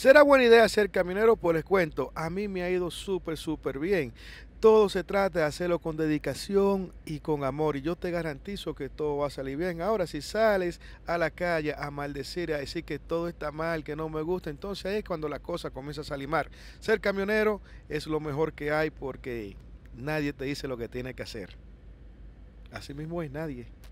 ¿Será buena idea ser camionero? Pues les cuento, a mí me ha ido súper, súper bien. Todo se trata de hacerlo con dedicación y con amor y yo te garantizo que todo va a salir bien. Ahora, si sales a la calle a maldecir, a decir que todo está mal, que no me gusta, entonces ahí es cuando la cosa comienza a salimar. Ser camionero es lo mejor que hay porque nadie te dice lo que tiene que hacer. Así mismo es nadie.